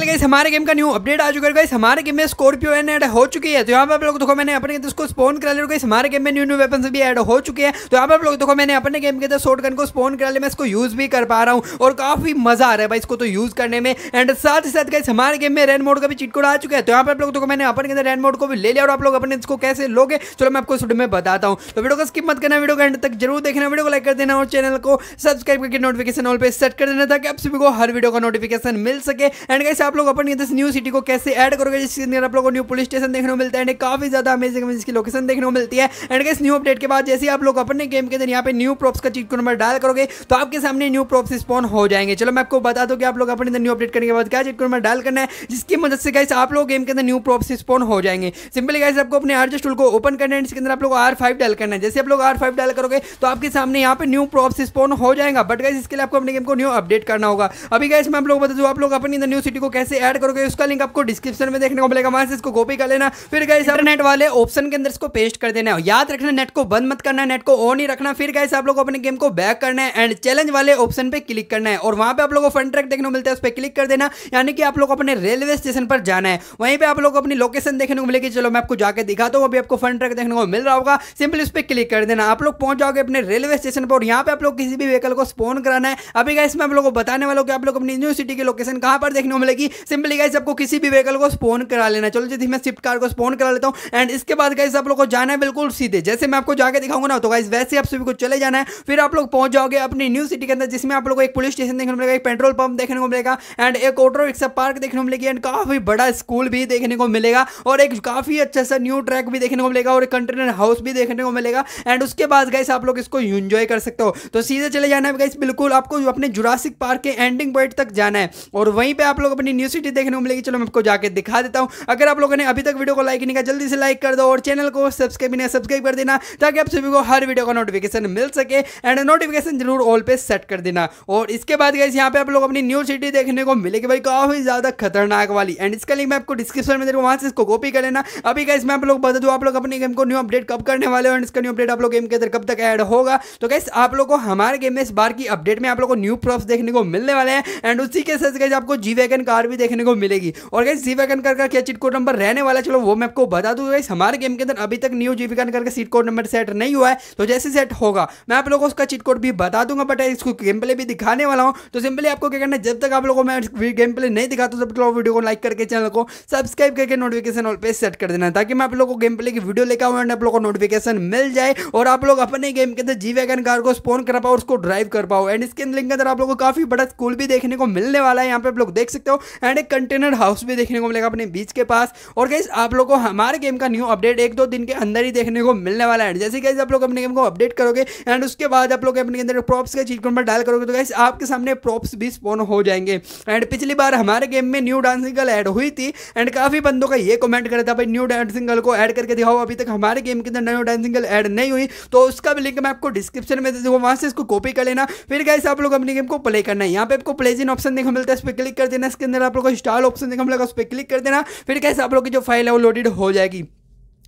final guys हमारे game का new update आ चुका है गाइस हमारे गेम में स्कॉर्पियो एन ऐड हो चुकी है तो यहाँ पर आप लोग देखो मैंने अपने गेम को स्पोन करा लिया गाइस हमारे गेम में न्यू न्यू वेपन भी ऐड हो चुके हैं तो यहाँ पर आप लोग देखो मैंने अपने गेम के अंदर शॉर्ट गन को स्पोन करा लिया मैं इसको यूज भी कर पा रहा हूँ और काफी मजा आ रहा है भाई इसको तो यूज करने में एंड साथ ही साथ गाइस हमारे गेम में रेन मोड का भी चिटकोड आ चुका है तो यहाँ पर आप लोग देखो मैंने अपने के अंदर रेन मोड को भी ले लिया और आप लोग अपने इसको कैसे लोगे चलो मैं आपको इस वीडियो में बताता हूँ तो वीडियो को स्किप मत करना वीडियो को एंड तक जरूर देखना वीडियो को लाइक कर देना और चैनल को सब्सक्राइब करके नोटिफिकेशन ऑल पर सेट कर देना ताकि आप सभी को हर वीडियो का नोटिफिकेशन मिल सके एंड कैसे आप लोग अपनी दिस न्यू सिटी को कैसे ऐड करोगे जिसके अंदर आप लोग को न्यू पुलिस स्टेशन देखने को मिलता है एंड काफी ज्यादा अमेजिंग इसकी लोकेशन देखने को मिलती है एंड इस न्यू अपडेट के बाद जैसे आप लोग अपने गेम के अंदर यहाँ पे न्यू प्रॉप्स का चीज को नंबर डायल करोगे तो आपके सामने न्यू प्रॉप्स स्पॉन हो जाएंगे चलो मैं आपको बता दो कि आप लोग अपने न्यू अपडेट करने के बाद क्या चीज को नंबर डायल करना है जिसकी मदद से कैसे आप लोग गेम के अंदर न्यू प्रॉप्स स्पॉन हो जाएंगे सिंपली गाइस आपको अपने आरजेस टूल को ओपन करना है इसके अंदर आप लोग आर फाइव डायल करना है जैसे आप लोग आर फाइव डायल करोगे तो आपके सामने यहाँ पे न्यू प्रॉप्स स्पॉन हो जाएगा बट गाइस इसके लिए आपको अपने गेम को न्यू अपडेट करना होगा अभी गाइस मैं आप लोग बता दूँ आप लोग अपनी न्यू सिटी को कैसे ऐड करोगे उसका लिंक आपको डिस्क्रिप्शन में देखने को मिलेगा वहां से इसको कॉपी कर लेना फिर गए नेट वाले ऑप्शन के अंदर इसको पेस्ट कर देना याद रखना नेट को बंद मत करना नेट को ऑन ही रखना फिर गए आप लोग अपने गेम को बैक करना है एंड चैलेंज वाले ऑप्शन पे क्लिक करना है और वहां पे आप लोग को फंड ट्रैक देखने को मिलता है उस पर क्लिक कर देना यानी कि आप लोग अपने रेलवे स्टेशन पर जाना है वहीं पे आप लोग अपनी लोकेशन देखने को मिलेगी चलो मैं आपको जाकर दिखाता हूँ अभी आपको फंड ट्रैक देखने को मिल रहा होगा सिंपली उस पर क्लिक कर देना आप लोग पहुंच जाओगे अपने रेलवे स्टेशन पर और यहाँ पे आप लोग किसी भी व्हीकल को स्पोन कराना है अभी का मैं आप लोगों को बताने वालों की आप लोग अपनी न्यू सिटी की लोकेशन कहाँ पर देखने को मिलेगी सिंपली गाइस आपको किसी भी व्हीकल को स्पोन करा लेना चलो जैसे मैं स्विफ्ट कार को स्पोन करा लेता हूँ एंड इसके बाद गाइस आप लोग को जाना है बिल्कुल सीधे जैसे मैं आपको जाकर दिखाऊंगा ना तो गाइस वैसे आप सभी को चले जाना है फिर आप लोग पहुंच जाओगे अपनी न्यू सिटी के अंदर जिसमें आप लोग को एक पुलिस स्टेशन देखने को मिलेगा एक पेट्रोल पंप देखने को मिलेगा एंड एक ऑटो रिक्शा पार्क देखने को मिलेगी एंड काफी बड़ा स्कूल भी देखने को मिलेगा और एक काफी अच्छा सा न्यू ट्रैक भी देखने को मिलेगा और एक कंटेनर हाउस भी देखने को मिलेगा एंड उसके बाद गाइस आप लोग इसको इंजॉय कर सकते हो तो सीधे चले जाना है गाइस बिल्कुल आपको अपने जुरासिक पार्क के एंडिंग पॉइंट तक जाना है और वहीं पर आप लोग अपनी न्यू सिटी देखने को मिलेगी चलो मैं आपको जाकर दिखा देता हूँ अगर आप लोगों ने अभी तक वीडियो को लाइक नहीं किया जल्दी से लाइक कर दो और चैनल को सब्सक्राइब नहीं सब्सक्राइब कर देना ताकि आप सभी को हर वीडियो का नोटिफिकेशन मिल सके एंड नोटिफिकेशन जरूर ऑल पे सेट कर देना और इसके बाद गए यहाँ पे आप लोग अपनी न्यू सिटी देखने को मिलेगी भाई काफी ज्यादा खतरनाक वाली एंड इसका लिंक मैं आपको डिस्क्रिप्शन में देखो वहां से इसको कॉपी कर लेना अभी गाइस मैं आप लोग बता दूँ आप लोग अपने गेम को न्यू अपडेट कब करने वाले हो एंड इसका न्यू अपडेट आप लोग गेम के अंदर कब तक ऐड होगा तो गैस आप लोग को हमारे गेम में इस बार की अपडेट में आप लोग को न्यू प्रॉफ्स देखने को मिलने वाले हैं एंड उसी के साथ गाइस आपको जी वैगन कार भी देखने को मिलेगी और गाइस जी वैगन का क्या चीट कोड नंबर रहने वाला चलो वो मैं आपको बता दूँ गाइस हमारे गेम के अंदर अभी तक न्यू जी वैगन का सीट कोड नंबर सेट नहीं हुआ है तो जैसे सेट होगा मैं आप लोगों को उसका चीट कोड भी बता दूंगा बट इसको गेम प्ले भी दिखाने वाला हूँ तो सिंपली आपको क्या करना है जब तक आप लोगों को मैं गेम प्ले नहीं दिखाता तो तब तक वीडियो को लाइक करके चैनल को सब्सक्राइब करके नोटिफिकेशन ऑल पे सेट कर देना ताकि मैं आप लोगों को गेम प्ले की वीडियो लेकर आऊँ एंड आप लोगों को नोटिफिकेशन मिल जाए और आप लोग अपने गेम के अंदर जी वैगन कार को स्पॉन कर पाओ उसको ड्राइव कर पाओ एंड इसके लिंक के अंदर आप लोगों को काफी बड़ा स्कूल भी देखने को मिलने वाला है यहाँ पे आप लोग देख सकते हो एंड एक कंटेनर हाउस भी देखने को मिलेगा अपने बीच के पास और गाइज आप लोग को हमारे गेम का न्यू अपडेट एक दो दिन के अंदर ही देखने को मिलने वाला है जैसे कैसे आप लोग अपने गेम को अपडेट करोगे एंड उसके बाद आप लोग अपने अंदर प्रॉप्स के चीज पर डायल करोगे तो कैसे आपके सामने प्रॉप्स भी स्पोन हो जाएंगे एंड पिछली बार हमारे गेम में न्यू डांसिंगल एड ऐड हुई थी एंड काफ़ी बंदों का ये कमेंट करा था भाई न्यू डांसिंगल को ऐड करके दिखाओ अभी तक हमारे गेम के अंदर न्यू डांसिंगल एड ऐड नहीं हुई तो उसका भी लिंक मैं आपको डिस्क्रिप्शन में दे दूँगा वहाँ से इसको कॉपी कर लेना फिर कैसे आप लोग अपने गेम को प्ले करना है यहाँ पे आपको प्लेजिन ऑप्शन देखा मिलता है इस पर क्लिक कर देना इसके अंदर आप लोग को स्टार ऑप्शन देखा मिलेगा उस पर क्लिक कर देना फिर कैसे आप लोग की जो फाइल है वो लोडेड हो जाएगी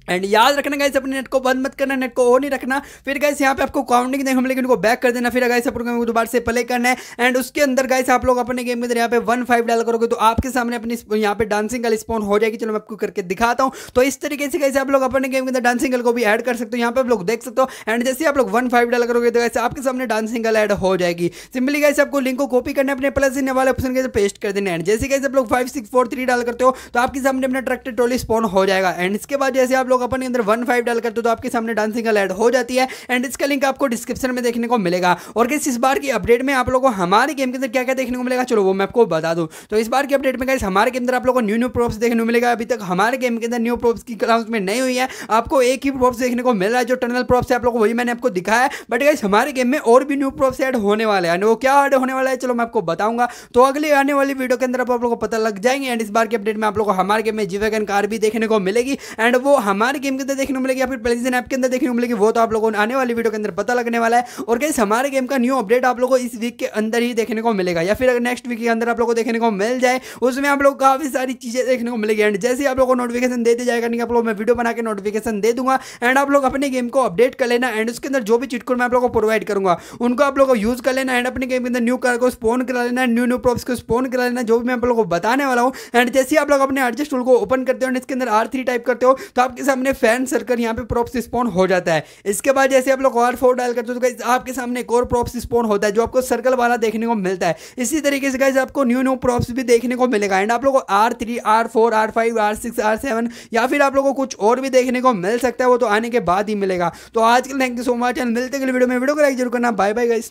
एंड याद रखना गाइस अपने नेट को बंद मत करना नेट को ओ नहीं रखना फिर गाइस यहाँ पे आपको काउंटिंग देखने मिलेगी उनको बैक कर देना फिर गाइस आप लोगों को दोबारा से प्ले करना है एंड उसके अंदर गाइस आप लोग अपने गेम के अंदर यहाँ पे वन फाइव डाल करोगे तो आपके सामने अपनी यहाँ पे डांसिंग गर्ल स्पॉन हो जाएगी चलो मैं आपको करके दिखाता हूँ तो इस तरीके से गाइस आप लोग अपने गेम के अंदर डांसिंग गर्ल को भी एड कर सकते हो यहाँ पे आप लोग देख सकते हो एंड जैसे आप लोग वन फाइव डाल करोगे तो गाइस आपके सामने डांसिंग गर्ल एड हो जाएगी सिंपली गाइस आपको लिंक को कॉपी करना अपने प्लस इन वाले ऑप्शन के अंदर पेस्ट कर देना एंड जैसे गाइस आप लोग फाइव सिक्स फोर थ्री डाल करते हो तो आपके सामने अपना ट्रैक्टर ट्रॉली स्पॉन हो जाएगा एंड इसके बाद जैसे आप लोग अपन अंदर वन फाइव डाल करते हो तो आपके सामने डांसिंग का ऐड हो जाती है एंड इसका लिंक आपको डिस्क्रिप्शन में देखने को मिलेगा और किस इस बार की अपडेट में आप लोगों को हमारे गेम के अंदर क्या क्या देखने को मिलेगा चलो वो मैं आपको बता दूँ तो इस बार की अपडेट में कैसे हमारे अंदर आप लोग को न्यू न्यू प्रोप्स देखने को मिलेगा अभी तक हमारे गेम के अंदर न्यू प्रोप्स की अनाउंसमेंट नहीं हुई है आपको एक ही प्रोप्स देखने को मिल रहा है जो टनल प्रोप्स है आप लोग वही मैंने आपको दिखाया बट कैसे हमारे गेम में और भी न्यू प्रोप्स एड होने वाले हैं वो क्या एड होने वाला है चलो मैं आपको बताऊंगा तो अगले आने वाली वीडियो के अंदर आप लोगों को पता लग जाएंगे एंड इस बार की अपडेट में आप लोग को हमारे गेम में जीवेगन कार भी देखने को मिलेगी एंड वो हमारे हमारे गेम के अंदर देखने को मिलेगी या फिर प्लेजन ऐप के अंदर देखने को मिलेगी वो तो आप लोगों को आने वाली वीडियो के अंदर पता लगने वाला है और कैसे हमारे गेम का न्यू अपडेट आप लोगों को इस वीक के अंदर ही देखने को मिलेगा या फिर अगर नेक्स्ट वीक के अंदर आप लोग को देखने को मिल जाए उसमें आप लोग काफ़ी सारी चीज़ें देखने को मिलेगी एंड जैसे आप लोग को नोटिफिकेशन दे दिया जाएगा नहीं आप लोग मैं वीडियो बना के नोटिफिकेशन दे दूंगा एंड आप लोग अपने गेम को अपडेट कर लेना एंड उसके अंदर जो भी चिटकोड मैं आप लोग को प्रोवाइड करूंगा उनको आप लोग को यूज़ कर लेना एंड अपने गेम के अंदर न्यू कार को स्पोन करा लेना न्यू न्यू प्रॉप्स को स्पोन करा लेना जो भी मैं आप लोग को बताने वाला हूँ एंड जैसे ही आप लोग अपने एडजस्ट टूल को ओपन करते हो एंड इसके अंदर आर टाइप करते हो तो आपके सामने फैन सर्कल यहाँ पे प्रॉप्स स्पॉन हो जाता है इसके बाद जैसे आप लोग और फोर डायल करते हो तो आपके सामने एक और प्रॉप्स स्पॉन होता है जो आपको सर्कल वाला देखने को मिलता है इसी तरीके से गाइज आपको न्यू न्यू प्रॉप्स भी देखने को मिलेगा एंड आप लोग R three R four R five R six R seven या फिर आप लोग को कुछ और भी देखने को मिल सकता है वो तो आने के बाद ही मिलेगा तो आज के thank you so much and मिलते वीडियो में वीडियो को लाइक जरूर करना बाय बाय गाइस